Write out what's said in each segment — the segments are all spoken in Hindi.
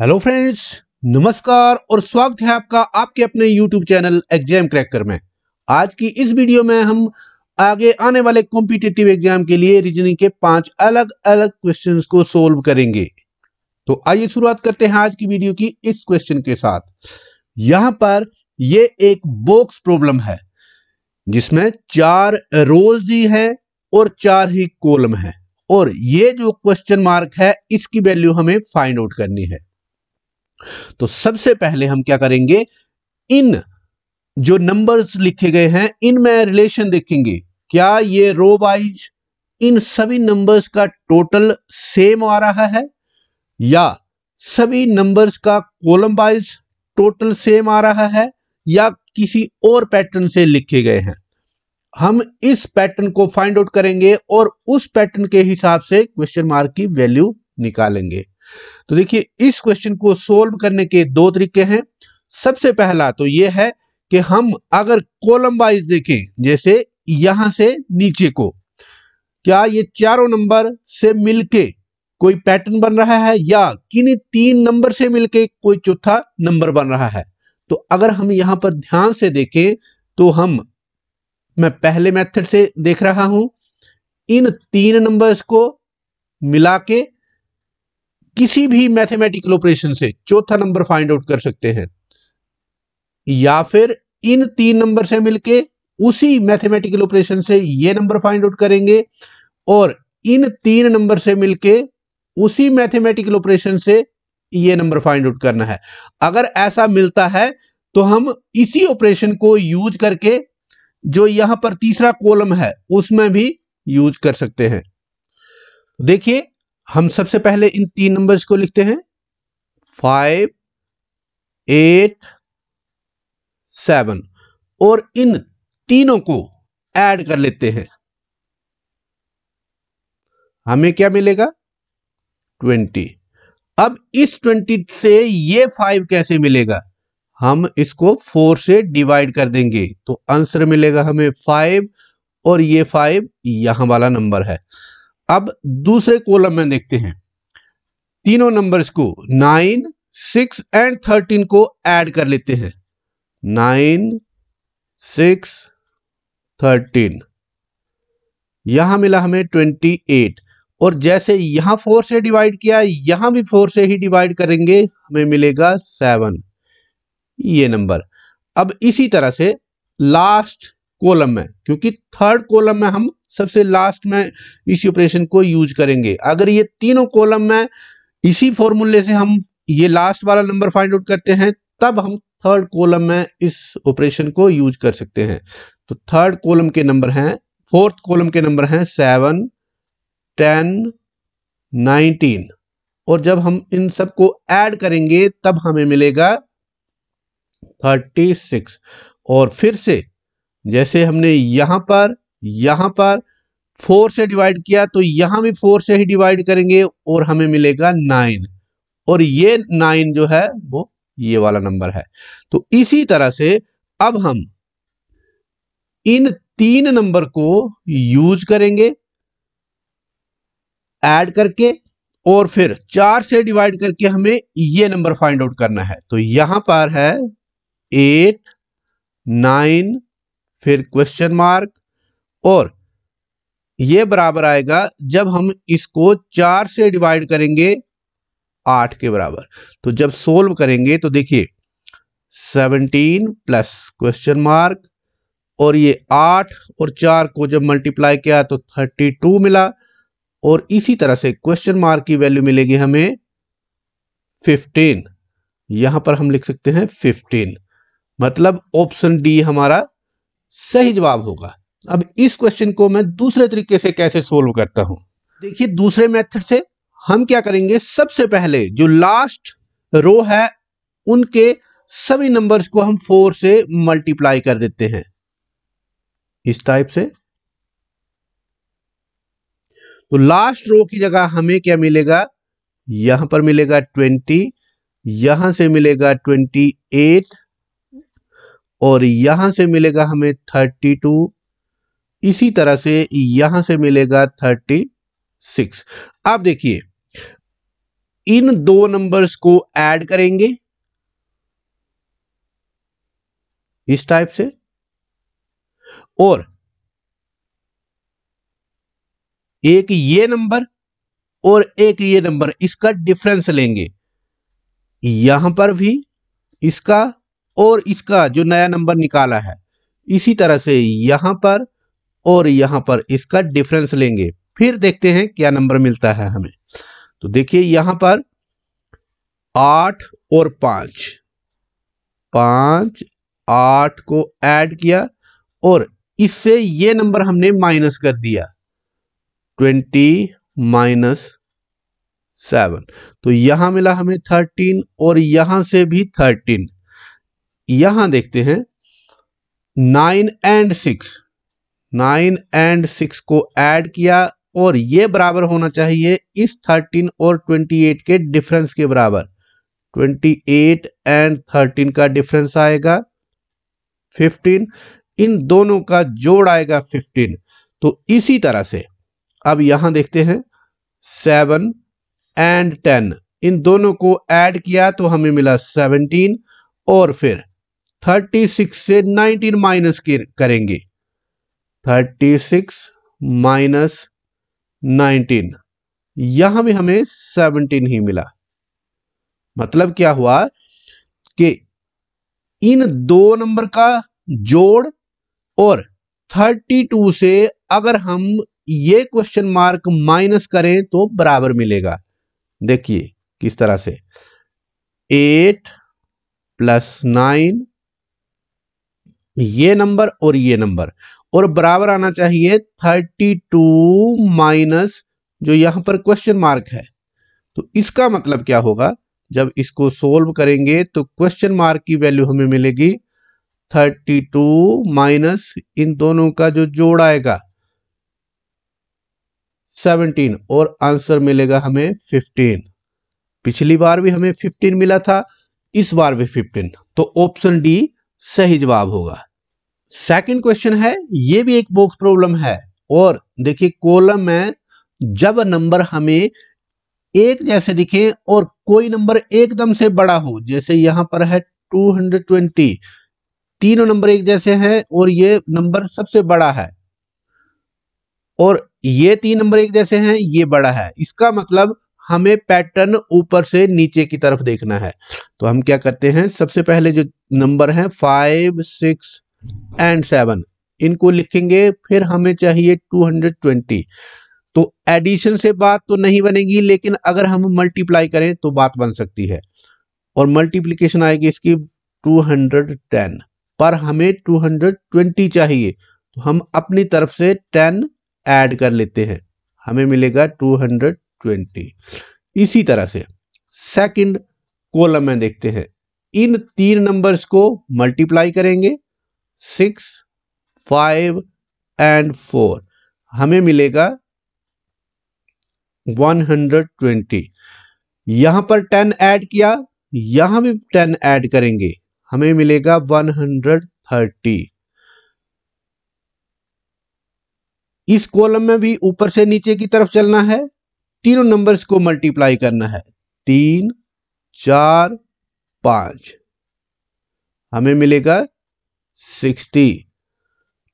हेलो फ्रेंड्स नमस्कार और स्वागत है आपका आपके अपने यूट्यूब चैनल एग्जाम क्रैकर में आज की इस वीडियो में हम आगे आने वाले कॉम्पिटेटिव एग्जाम के लिए रीजनिंग के पांच अलग अलग क्वेश्चंस को सोल्व करेंगे तो आइए शुरुआत करते हैं आज की वीडियो की इस क्वेश्चन के साथ यहां पर ये एक बॉक्स प्रॉब्लम है जिसमें चार रोज ही है और चार ही कोलम है और ये जो क्वेश्चन मार्क है इसकी वैल्यू हमें फाइंड आउट करनी है तो सबसे पहले हम क्या करेंगे इन जो नंबर्स लिखे गए हैं इनमें रिलेशन देखेंगे क्या ये रो वाइज इन सभी नंबर्स का टोटल सेम आ रहा है या सभी नंबर्स का कॉलम वाइज टोटल सेम आ रहा है या किसी और पैटर्न से लिखे गए हैं हम इस पैटर्न को फाइंड आउट करेंगे और उस पैटर्न के हिसाब से क्वेश्चन मार्क की वैल्यू निकालेंगे तो देखिए इस क्वेश्चन को सोल्व करने के दो तरीके हैं सबसे पहला तो ये है कि हम अगर कॉलम वाइज देखें जैसे यहां से नीचे को क्या ये चारों नंबर से मिलके कोई पैटर्न बन रहा है या किन्हीं तीन नंबर से मिलके कोई चौथा नंबर बन रहा है तो अगर हम यहां पर ध्यान से देखें तो हम मैं पहले मेथड से देख रहा हूं इन तीन नंबर्स को मिला के किसी भी मैथमेटिकल ऑपरेशन से चौथा नंबर फाइंड आउट कर सकते हैं या फिर इन तीन नंबर से मिलके उसी मैथमेटिकल ऑपरेशन से ये नंबर फाइंड आउट करेंगे और इन तीन नंबर से मिलके उसी मैथमेटिकल ऑपरेशन से ये नंबर फाइंड आउट करना है अगर ऐसा मिलता है तो हम इसी ऑपरेशन को यूज करके जो यहां पर तीसरा कॉलम है उसमें भी यूज कर सकते हैं देखिए हम सबसे पहले इन तीन नंबर्स को लिखते हैं फाइव एट सेवन और इन तीनों को ऐड कर लेते हैं हमें क्या मिलेगा ट्वेंटी अब इस ट्वेंटी से ये फाइव कैसे मिलेगा हम इसको फोर से डिवाइड कर देंगे तो आंसर मिलेगा हमें फाइव और ये फाइव यहां वाला नंबर है अब दूसरे कॉलम में देखते हैं तीनों नंबर्स को नाइन सिक्स एंड थर्टीन को ऐड कर लेते हैं नाइन सिक्स थर्टीन यहां मिला हमें ट्वेंटी एट और जैसे यहां फोर से डिवाइड किया यहां भी फोर से ही डिवाइड करेंगे हमें मिलेगा सेवन ये नंबर अब इसी तरह से लास्ट कॉलम में क्योंकि थर्ड कॉलम में हम सबसे लास्ट में इसी ऑपरेशन को यूज करेंगे अगर ये तीनों कॉलम में इसी फॉर्मूले से हम ये लास्ट वाला नंबर फाइंड आउट करते हैं तब हम थर्ड कॉलम में इस ऑपरेशन को यूज कर सकते हैं तो थर्ड कॉलम के नंबर हैं फोर्थ कॉलम के नंबर हैं सेवन टेन नाइनटीन और जब हम इन सबको ऐड करेंगे तब हमें मिलेगा थर्टी सिक्स और फिर से जैसे हमने यहाँ पर यहाँ पर फोर से डिवाइड किया तो यहाँ भी फोर से ही डिवाइड करेंगे और हमें मिलेगा नाइन और ये नाइन जो है वो ये वाला नंबर है तो इसी तरह से अब हम इन तीन नंबर को यूज करेंगे ऐड करके और फिर चार से डिवाइड करके हमें ये नंबर फाइंड आउट करना है तो यहां पर है एट नाइन फिर क्वेश्चन मार्क और ये बराबर आएगा जब हम इसको चार से डिवाइड करेंगे आठ के बराबर तो जब सोल्व करेंगे तो देखिए सेवनटीन प्लस क्वेश्चन मार्क और ये आठ और चार को जब मल्टीप्लाई किया तो थर्टी टू मिला और इसी तरह से क्वेश्चन मार्क की वैल्यू मिलेगी हमें फिफ्टीन यहां पर हम लिख सकते हैं फिफ्टीन मतलब ऑप्शन डी हमारा सही जवाब होगा अब इस क्वेश्चन को मैं दूसरे तरीके से कैसे सोल्व करता हूं देखिए दूसरे मेथड से हम क्या करेंगे सबसे पहले जो लास्ट रो है उनके सभी नंबर्स को हम फोर से मल्टीप्लाई कर देते हैं इस टाइप से तो लास्ट रो की जगह हमें क्या मिलेगा यहां पर मिलेगा ट्वेंटी यहां से मिलेगा ट्वेंटी एट और यहां से मिलेगा हमें थर्टी टू इसी तरह से यहां से मिलेगा थर्टी सिक्स आप देखिए इन दो नंबर्स को ऐड करेंगे इस टाइप से और एक ये नंबर और एक ये नंबर इसका डिफरेंस लेंगे यहां पर भी इसका और इसका जो नया नंबर निकाला है इसी तरह से यहाँ पर और यहाँ पर इसका डिफरेंस लेंगे फिर देखते हैं क्या नंबर मिलता है हमें तो देखिए यहाँ पर आठ और पाँच पाँच आठ को ऐड किया और इससे ये नंबर हमने माइनस कर दिया ट्वेंटी माइनस सेवन तो यहाँ मिला हमें थर्टीन और यहाँ से भी थर्टीन यहां देखते हैं nine and six nine and six को ऐड किया और ये बराबर होना चाहिए इस थर्टीन और ट्वेंटी एट के डिफरेंस के बराबर ट्वेंटी एट एंड थर्टीन का डिफरेंस आएगा फिफ्टीन इन दोनों का जोड़ आएगा फिफ्टीन तो इसी तरह से अब यहां देखते हैं सेवन एंड टेन इन दोनों को ऐड किया तो हमें मिला सेवनटीन और फिर थर्टी सिक्स से नाइनटीन माइनस करेंगे थर्टी सिक्स माइनस नाइनटीन यहां भी हमें सेवनटीन ही मिला मतलब क्या हुआ कि इन दो नंबर का जोड़ और थर्टी टू से अगर हम ये क्वेश्चन मार्क माइनस करें तो बराबर मिलेगा देखिए किस तरह से एट प्लस नाइन ये नंबर और ये नंबर और बराबर आना चाहिए थर्टी टू माइनस जो यहां पर क्वेश्चन मार्क है तो इसका मतलब क्या होगा जब इसको सोल्व करेंगे तो क्वेश्चन मार्क की वैल्यू हमें मिलेगी थर्टी टू माइनस इन दोनों का जो जोड़ आएगा सेवनटीन और आंसर मिलेगा हमें फिफ्टीन पिछली बार भी हमें फिफ्टीन मिला था इस बार भी फिफ्टीन तो ऑप्शन डी सही जवाब होगा सेकंड क्वेश्चन है ये भी एक बॉक्स प्रॉब्लम है और देखिए कॉलम में जब नंबर हमें एक जैसे दिखे और कोई नंबर एकदम से बड़ा हो जैसे यहां पर है 220 तीनों नंबर एक जैसे हैं और ये नंबर सबसे बड़ा है और ये तीन नंबर एक जैसे हैं ये बड़ा है इसका मतलब हमें पैटर्न ऊपर से नीचे की तरफ देखना है तो हम क्या करते हैं सबसे पहले जो नंबर है फाइव सिक्स एंड सेवन इनको लिखेंगे फिर हमें चाहिए टू हंड्रेड ट्वेंटी तो एडिशन से बात तो नहीं बनेगी लेकिन अगर हम मल्टीप्लाई करें तो बात बन सकती है और मल्टीप्लीकेशन आएगी इसकी 210 पर हमें 220 चाहिए तो हम अपनी तरफ से 10 ऐड कर लेते हैं हमें मिलेगा हंड्रेड ट्वेंटी इसी तरह से सेकंड कॉलम में देखते हैं इन तीन नंबर्स को मल्टीप्लाई करेंगे सिक्स फाइव एंड फोर हमें मिलेगा वन हंड्रेड ट्वेंटी यहां पर टेन ऐड किया यहां भी टेन ऐड करेंगे हमें मिलेगा वन हंड्रेड थर्टी इस कॉलम में भी ऊपर से नीचे की तरफ चलना है तीनों नंबर्स को मल्टीप्लाई करना है तीन चार पांच हमें मिलेगा सिक्सटी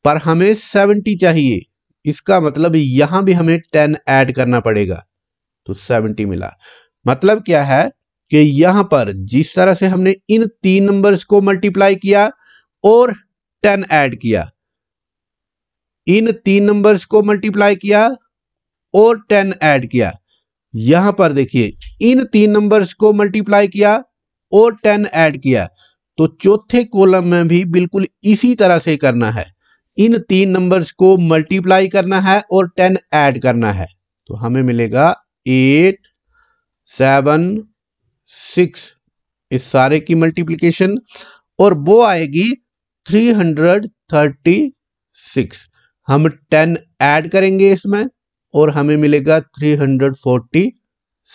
पर हमें सेवेंटी चाहिए इसका मतलब यहां भी हमें टेन ऐड करना पड़ेगा तो सेवेंटी मिला मतलब क्या है कि यहां पर जिस तरह से हमने इन तीन नंबर्स को मल्टीप्लाई किया और टेन ऐड किया इन तीन नंबर्स को मल्टीप्लाई किया और टेन ऐड किया यहां पर देखिए इन तीन नंबर्स को मल्टीप्लाई किया और टेन ऐड किया तो चौथे कॉलम में भी बिल्कुल इसी तरह से करना है इन तीन नंबर्स को मल्टीप्लाई करना है और टेन ऐड करना है तो हमें मिलेगा एट सेवन सिक्स इस सारे की मल्टीप्लीकेशन और वो आएगी थ्री हंड्रेड थर्टी सिक्स हम टेन ऐड करेंगे इसमें और हमें मिलेगा थ्री हंड्रेड फोर्टी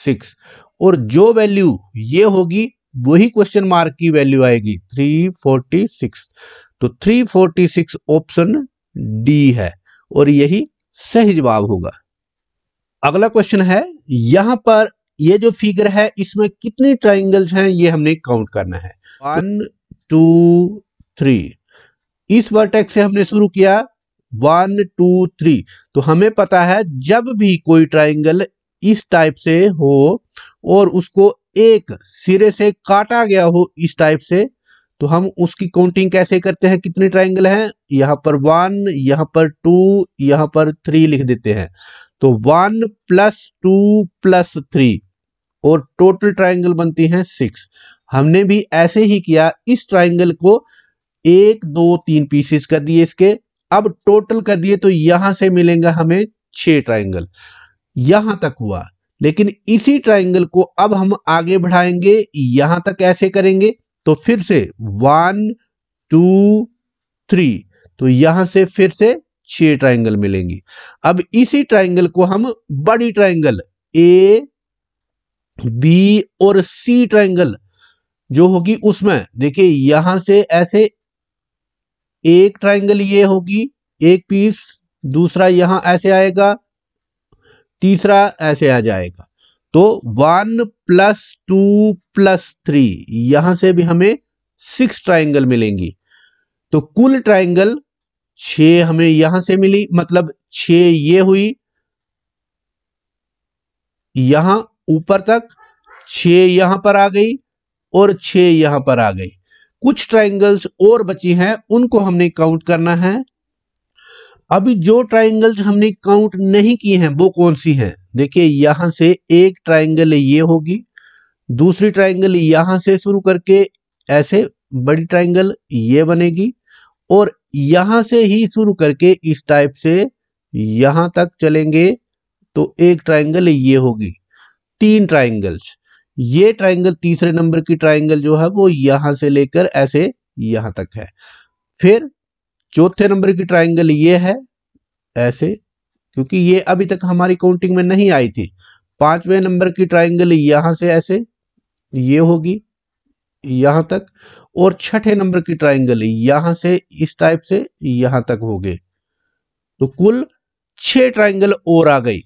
सिक्स और जो वैल्यू ये होगी वही क्वेश्चन मार्क की वैल्यू आएगी थ्री फोर्टी सिक्स तो three forty six option D है और यही सही जवाब होगा अगला क्वेश्चन है यहां पर ये जो फिगर है इसमें कितने ट्राइंगल्स हैं ये हमने काउंट करना है वन टू थ्री इस वर्टेक्स से हमने शुरू किया वन टू थ्री तो हमें पता है जब भी कोई ट्राइंगल इस टाइप से हो और उसको एक सिरे से काटा गया हो इस टाइप से तो हम उसकी काउंटिंग कैसे करते हैं कितने ट्राइंगल हैं यहाँ पर वन यहाँ पर टू यहाँ पर थ्री लिख देते हैं तो one plus two plus three और टोटल ट्राइंगल बनती हैं सिक्स हमने भी ऐसे ही किया इस ट्राइंगल को एक दो तीन पीसेस कर दिए इसके अब टोटल कर दिए तो यहां से मिलेंगे हमें छह ट्राइंगल यहां तक हुआ लेकिन इसी ट्राइंगल को अब हम आगे बढ़ाएंगे यहां तक ऐसे करेंगे तो फिर से वन टू थ्री तो यहां से फिर से छह ट्राइंगल मिलेंगी अब इसी ट्राइंगल को हम बड़ी ट्राइंगल ए बी और सी ट्राइंगल जो होगी उसमें देखिए यहां से ऐसे एक ट्राइंगल ये होगी एक पीस दूसरा यहां ऐसे आएगा तीसरा ऐसे आ जाएगा तो one plus two plus three यहां से भी हमें सिक्स ट्राइंगल मिलेंगी तो कुल ट्राइंगल छ हमें यहां से मिली मतलब छ ये हुई यहां ऊपर तक छ यहां पर आ गई और छ यहां पर आ गई कुछ ट्राइंगल्स और बची हैं उनको हमने काउंट करना है अभी जो ट्राइंगल्स हमने काउंट नहीं किए हैं वो कौन सी हैं देखिए यहां से एक ट्राइंगल ये होगी दूसरी ट्राइंगल यहां से शुरू करके ऐसे बड़ी ट्राइंगल ये बनेगी और यहां से ही शुरू करके इस टाइप से यहां तक चलेंगे तो एक ट्राइंगल ये होगी तीन ट्राइंगल्स ये ट्राइंगल तीसरे नंबर की ट्राइंगल जो है वो यहां से लेकर ऐसे यहां तक है फिर चौथे नंबर की ट्राइंगल ये है ऐसे क्योंकि ये अभी तक हमारी काउंटिंग में नहीं आई थी पांचवें नंबर की ट्राइंगल यहां से ऐसे ये होगी यहां तक और छठे नंबर की ट्राइंगल यहां से इस टाइप से यहां तक हो गए तो कुल छह ट्राइंगल और आ गई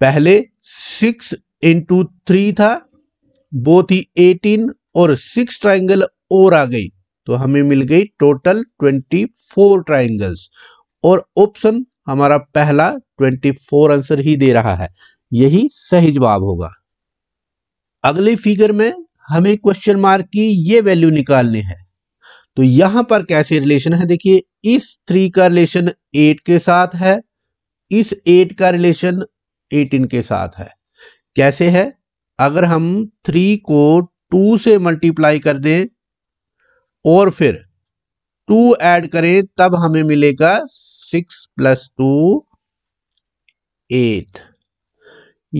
पहले सिक्स इंटू थ्री था बोथ ही 18 और 6 ट्राइंगल और आ गई तो हमें मिल गई टोटल 24 ट्राइंगल्स और ऑप्शन हमारा पहला 24 आंसर ही दे रहा है यही सही जवाब होगा अगले फिगर में हमें क्वेश्चन मार्क की ये वैल्यू निकालनी है तो यहां पर कैसे रिलेशन है देखिए इस थ्री का रिलेशन एट के साथ है इस एट का रिलेशन एटीन के साथ है कैसे है अगर हम थ्री को टू से मल्टीप्लाई कर दें और फिर टू ऐड करें तब हमें मिलेगा सिक्स प्लस टू एट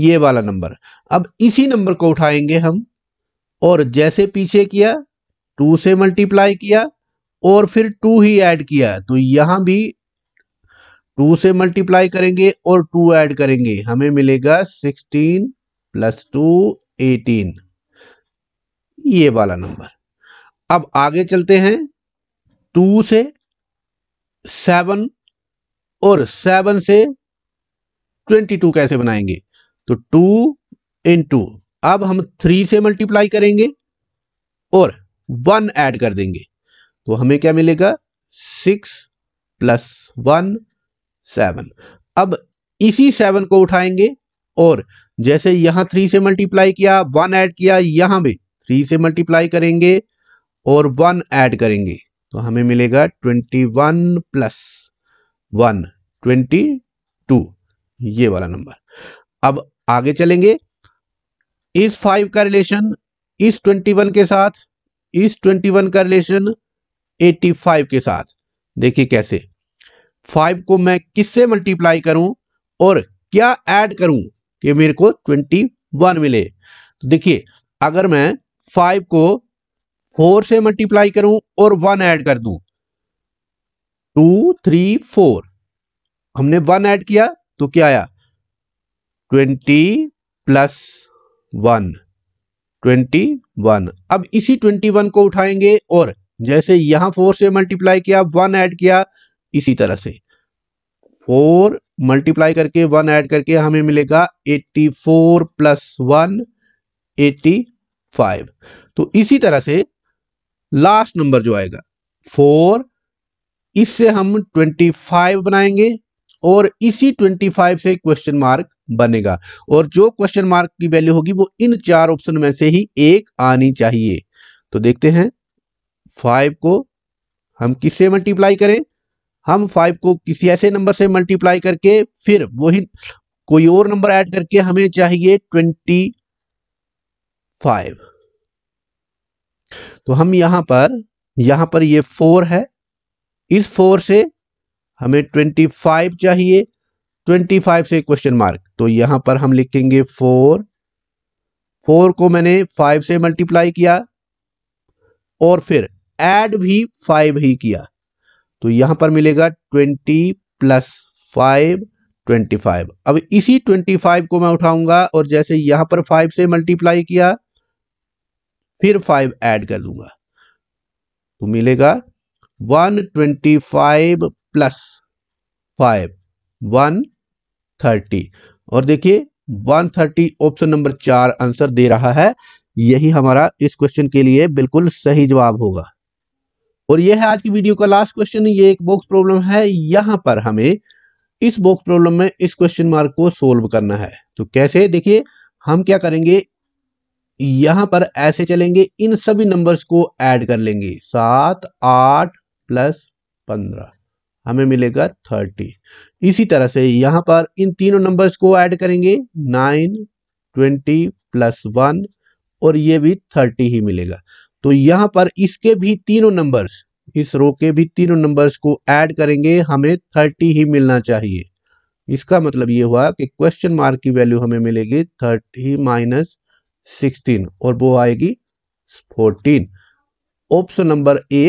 ये वाला नंबर अब इसी नंबर को उठाएंगे हम और जैसे पीछे किया टू से मल्टीप्लाई किया और फिर टू ही ऐड किया तो यहां भी टू से मल्टीप्लाई करेंगे और टू ऐड करेंगे हमें मिलेगा सिक्सटीन प्लस टू एटीन ये वाला नंबर अब आगे चलते हैं टू से सेवन और सेवन से ट्वेंटी टू कैसे बनाएंगे तो टू इन टू अब हम थ्री से मल्टीप्लाई करेंगे और वन ऐड कर देंगे तो हमें क्या मिलेगा सिक्स प्लस वन सेवन अब इसी सेवन को उठाएंगे और जैसे यहां थ्री से मल्टीप्लाई किया वन ऐड किया यहां भी थ्री से मल्टीप्लाई करेंगे और वन ऐड करेंगे तो हमें मिलेगा twenty one plus one twenty two ये वाला नंबर अब आगे चलेंगे इस फाइव का रिलेशन इस ट्वेंटी वन के साथ इस ट्वेंटी वन का रिलेशन एटी फाइव के साथ देखिए कैसे फाइव को मैं किससे मल्टीप्लाई करूं और क्या ऐड करूं कि मेरे को ट्वेंटी वन मिले तो देखिए अगर मैं फाइव को फोर से मल्टीप्लाई करूं और वन ऐड कर दूं टू थ्री फोर हमने वन ऐड किया तो क्या आया twenty plus one twenty one अब इसी ट्वेंटी वन को उठाएंगे और जैसे यहां फोर से मल्टीप्लाई किया वन ऐड किया इसी तरह से फोर मल्टीप्लाई करके वन ऐड करके हमें मिलेगा eighty four plus one eighty five तो इसी तरह से लास्ट नंबर जो आएगा फोर इससे हम ट्वेंटी फाइव बनाएंगे और इसी ट्वेंटी फाइव से क्वेश्चन मार्क बनेगा और जो क्वेश्चन मार्क की वैल्यू होगी वो इन चार ऑप्शन में से ही एक आनी चाहिए तो देखते हैं फाइव को हम किससे मल्टीप्लाई करें हम फाइव को किसी ऐसे नंबर से मल्टीप्लाई करके फिर वही कोई और नंबर ऐड करके हमें चाहिए ट्वेंटी फाइव तो हम यहां पर यहां पर ये फोर है इस फोर से हमें ट्वेंटी फाइव चाहिए ट्वेंटी फाइव से क्वेश्चन मार्क तो यहां पर हम लिखेंगे फोर फोर को मैंने फाइव से मल्टीप्लाई किया और फिर ऐड भी फाइव ही किया तो यहां पर मिलेगा twenty plus five twenty five अब इसी ट्वेंटी फाइव को मैं उठाऊंगा और जैसे यहां पर फाइव से मल्टीप्लाई किया फिर फाइव ऐड कर दूंगा तो मिलेगा one twenty five plus five one thirty और देखिए वन थर्टी ऑप्शन नंबर चार आंसर दे रहा है यही हमारा इस क्वेश्चन के लिए बिल्कुल सही जवाब होगा और यह है आज की वीडियो का लास्ट क्वेश्चन ये एक बॉक्स प्रॉब्लम है यहां पर हमें इस बॉक्स प्रॉब्लम में इस क्वेश्चन मार्क को सोल्व करना है तो कैसे देखिए हम क्या करेंगे यहां पर ऐसे चलेंगे इन सभी नंबर्स को ऐड कर लेंगे सात आठ प्लस पंद्रह हमें मिलेगा थर्टी इसी तरह से यहां पर इन तीनों नंबर्स को ऐड करेंगे नाइन ट्वेंटी प्लस वन और ये भी थर्टी ही मिलेगा तो यहाँ पर इसके भी तीनों नंबर्स इस रो के भी तीनों नंबर्स को ऐड करेंगे हमें थर्टी ही मिलना चाहिए इसका मतलब ये हुआ कि क्वेश्चन मार्क की वैल्यू हमें मिलेगी थर्टी माइनस सिक्सटीन और वो आएगी फोर्टीन ऑप्शन नंबर ए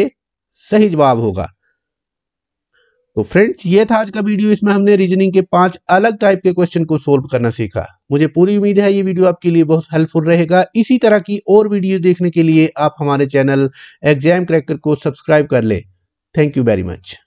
सही जवाब होगा तो फ्रेंड्स ये था आज का वीडियो इसमें हमने रीजनिंग के पांच अलग टाइप के क्वेश्चन को सोल्व करना सीखा मुझे पूरी उम्मीद है ये वीडियो आपके लिए बहुत हेल्पफुल रहेगा इसी तरह की और वीडियो देखने के लिए आप हमारे चैनल एग्जाम क्रैकर को सब्सक्राइब कर ले थैंक यू वेरी मच